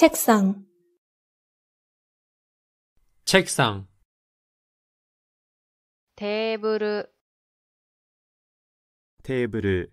チェククさん。テーブル。テーブル。